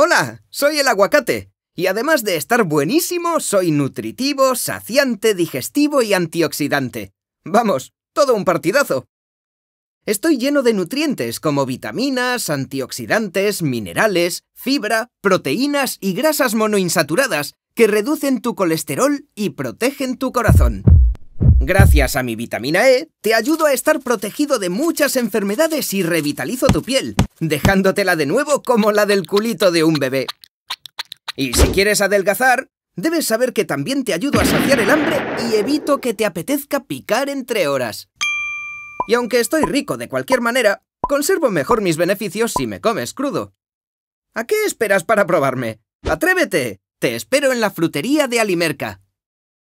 Hola, soy el aguacate. Y además de estar buenísimo, soy nutritivo, saciante, digestivo y antioxidante. Vamos, todo un partidazo. Estoy lleno de nutrientes como vitaminas, antioxidantes, minerales, fibra, proteínas y grasas monoinsaturadas que reducen tu colesterol y protegen tu corazón. Gracias a mi vitamina E, te ayudo a estar protegido de muchas enfermedades y revitalizo tu piel, dejándotela de nuevo como la del culito de un bebé. Y si quieres adelgazar, debes saber que también te ayudo a saciar el hambre y evito que te apetezca picar entre horas. Y aunque estoy rico de cualquier manera, conservo mejor mis beneficios si me comes crudo. ¿A qué esperas para probarme? ¡Atrévete! Te espero en la frutería de Alimerca.